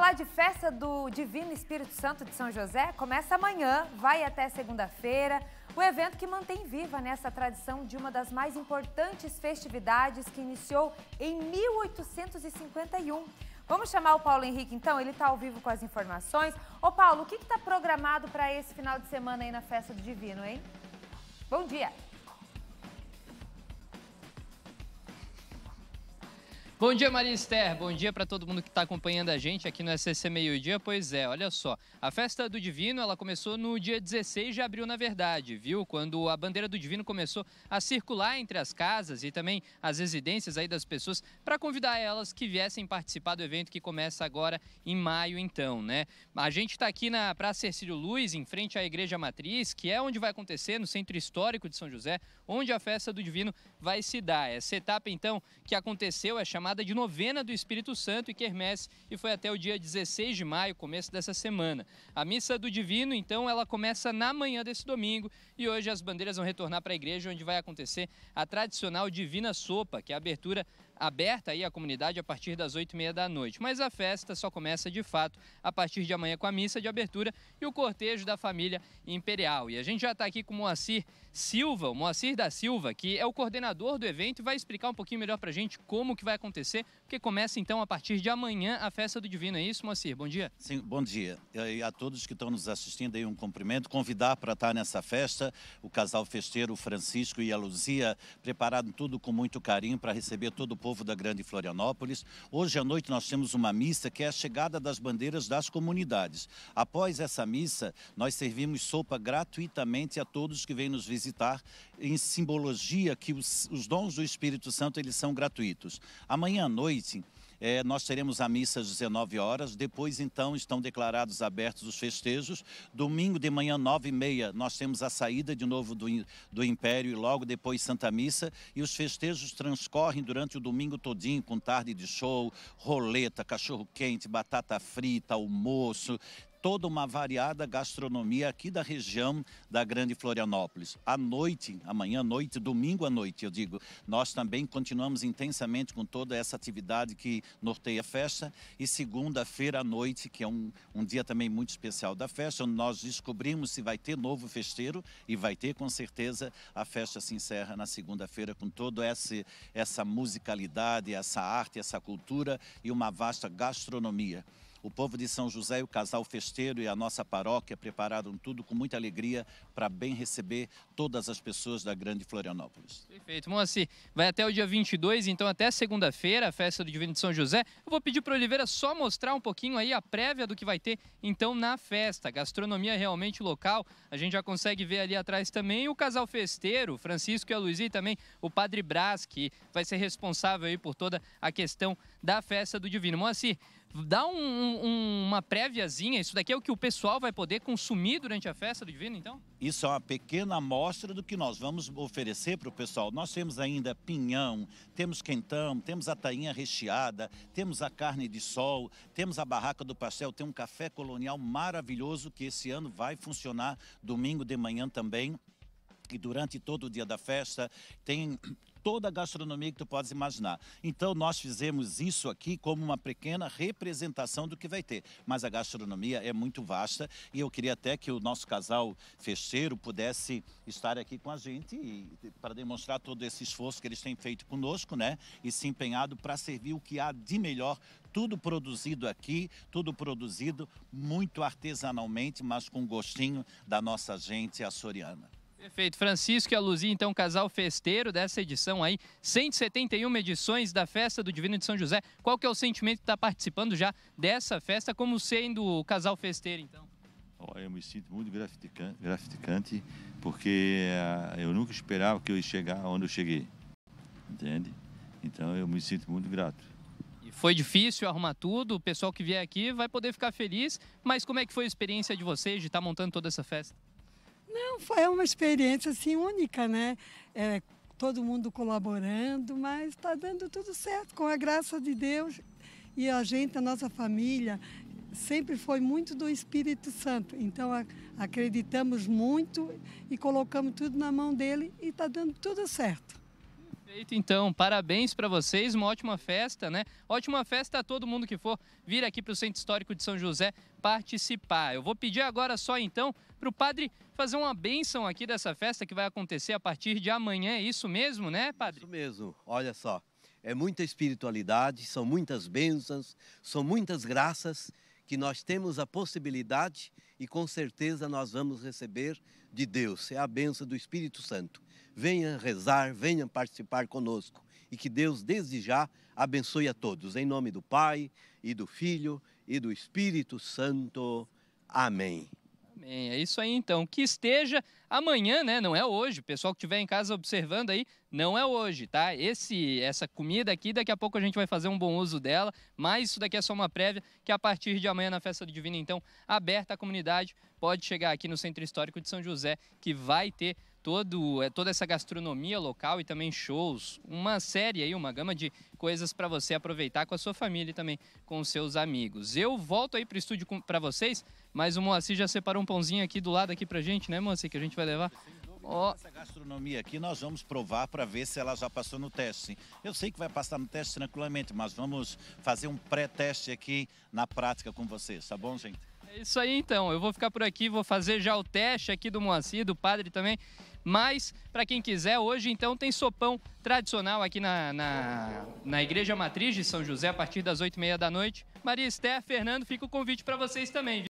falar de festa do Divino Espírito Santo de São José? Começa amanhã, vai até segunda-feira. O evento que mantém viva nessa tradição de uma das mais importantes festividades que iniciou em 1851. Vamos chamar o Paulo Henrique, então? Ele está ao vivo com as informações. Ô, Paulo, o que está programado para esse final de semana aí na Festa do Divino, hein? Bom dia! Bom dia, Maria Esther. Bom dia para todo mundo que está acompanhando a gente aqui no SCC Meio Dia. Pois é, olha só. A festa do Divino, ela começou no dia 16 de abril, na verdade, viu? Quando a bandeira do Divino começou a circular entre as casas e também as residências aí das pessoas para convidar elas que viessem participar do evento que começa agora em maio, então, né? A gente está aqui na Praça Ercílio Luz, em frente à Igreja Matriz, que é onde vai acontecer, no Centro Histórico de São José, onde a festa do Divino vai se dar. Essa etapa, então, que aconteceu é chamada chamada de Novena do Espírito Santo e Quermesse e foi até o dia 16 de maio, começo dessa semana. A Missa do Divino, então, ela começa na manhã desse domingo e hoje as bandeiras vão retornar para a igreja, onde vai acontecer a tradicional Divina Sopa, que é a abertura aberta aí à comunidade a partir das 8h30 da noite. Mas a festa só começa de fato a partir de amanhã com a missa de abertura e o cortejo da família imperial. E a gente já está aqui com o Moacir Silva, o Moacir da Silva, que é o coordenador do evento e vai explicar um pouquinho melhor para a gente como que vai acontecer, porque começa então a partir de amanhã a festa do Divino. É isso, Moacir? Bom dia. Sim, bom dia. E a todos que estão nos assistindo aí um cumprimento, convidar para estar tá nessa festa o casal festeiro Francisco e a Luzia, preparado tudo com muito carinho para receber todo o povo povo da Grande Florianópolis. Hoje à noite nós temos uma missa que é a chegada das bandeiras das comunidades. Após essa missa, nós servimos sopa gratuitamente a todos que vêm nos visitar, em simbologia que os, os dons do Espírito Santo eles são gratuitos. Amanhã à noite, é, nós teremos a missa às 19 horas, depois então estão declarados abertos os festejos. Domingo de manhã, 9 e meia, nós temos a saída de novo do, do Império e logo depois Santa Missa. E os festejos transcorrem durante o domingo todinho, com tarde de show, roleta, cachorro-quente, batata frita, almoço, toda uma variada gastronomia aqui da região da Grande Florianópolis. À noite, amanhã à noite, domingo à noite, eu digo, nós também continuamos intensamente com toda essa atividade que norteia a festa. E segunda-feira à noite, que é um, um dia também muito especial da festa, onde nós descobrimos se vai ter novo festeiro e vai ter com certeza. A festa se encerra na segunda-feira com toda essa, essa musicalidade, essa arte, essa cultura e uma vasta gastronomia. O povo de São José, o casal festeiro e a nossa paróquia prepararam tudo com muita alegria para bem receber todas as pessoas da Grande Florianópolis. Perfeito. Moacir, vai até o dia 22, então até segunda-feira, a festa do Divino de São José. Eu vou pedir para Oliveira só mostrar um pouquinho aí a prévia do que vai ter então na festa. Gastronomia realmente local, a gente já consegue ver ali atrás também o casal festeiro, Francisco e a Luizinha, e também o Padre Brás, que vai ser responsável aí por toda a questão da festa do Divino. Moacir, Dá um, um, uma préviazinha, isso daqui é o que o pessoal vai poder consumir durante a festa do Divino, então? Isso é uma pequena amostra do que nós vamos oferecer para o pessoal. Nós temos ainda pinhão, temos quentão, temos a tainha recheada, temos a carne de sol, temos a barraca do pastel, tem um café colonial maravilhoso que esse ano vai funcionar domingo de manhã também e durante todo o dia da festa. Tem toda a gastronomia que tu podes imaginar. Então nós fizemos isso aqui como uma pequena representação do que vai ter. Mas a gastronomia é muito vasta e eu queria até que o nosso casal fecheiro pudesse estar aqui com a gente para demonstrar todo esse esforço que eles têm feito conosco, né? E se empenhado para servir o que há de melhor tudo produzido aqui, tudo produzido muito artesanalmente, mas com gostinho da nossa gente açoriana. Perfeito. Francisco e a Luzia, então, casal festeiro dessa edição aí, 171 edições da Festa do Divino de São José. Qual que é o sentimento de estar tá participando já dessa festa como sendo o casal festeiro, então? Oh, eu me sinto muito gratificante, porque uh, eu nunca esperava que eu ia chegar onde eu cheguei, entende? Então eu me sinto muito grato. E foi difícil arrumar tudo, o pessoal que vier aqui vai poder ficar feliz, mas como é que foi a experiência de vocês de estar tá montando toda essa festa? Não, foi uma experiência assim única, né? É, todo mundo colaborando, mas está dando tudo certo, com a graça de Deus. E a gente, a nossa família, sempre foi muito do Espírito Santo. Então a, acreditamos muito e colocamos tudo na mão dele e está dando tudo certo. Perfeito, então. Parabéns para vocês, uma ótima festa, né? Ótima festa a todo mundo que for vir aqui para o Centro Histórico de São José participar. Eu vou pedir agora só então para o padre fazer uma bênção aqui dessa festa que vai acontecer a partir de amanhã. É isso mesmo, né, padre? Isso mesmo. Olha só, é muita espiritualidade, são muitas bênçãos, são muitas graças que nós temos a possibilidade e com certeza nós vamos receber de Deus. É a bênção do Espírito Santo. Venha rezar, venha participar conosco e que Deus desde já abençoe a todos. Em nome do Pai e do Filho e do Espírito Santo. Amém. Amém. É isso aí então. Que esteja amanhã, né? Não é hoje. O pessoal que estiver em casa observando aí, não é hoje, tá? Esse, essa comida aqui, daqui a pouco a gente vai fazer um bom uso dela, mas isso daqui é só uma prévia, que a partir de amanhã na Festa do Divino, então, aberta à comunidade, pode chegar aqui no Centro Histórico de São José, que vai ter todo, é, toda essa gastronomia local e também shows, uma série aí, uma gama de coisas para você aproveitar com a sua família e também com os seus amigos. Eu volto aí para o estúdio para vocês, mas o Moacir já separou um pãozinho aqui do lado aqui para gente, né, Moacir, que a gente vai levar. Oh. Essa gastronomia aqui nós vamos provar para ver se ela já passou no teste. Eu sei que vai passar no teste tranquilamente, mas vamos fazer um pré-teste aqui na prática com vocês, tá bom, gente? É isso aí então. Eu vou ficar por aqui, vou fazer já o teste aqui do Moacir, do padre também. Mas, para quem quiser, hoje então tem sopão tradicional aqui na, na, na Igreja Matriz de São José, a partir das 8h30 da noite. Maria Esther, Fernando, fica o convite para vocês também.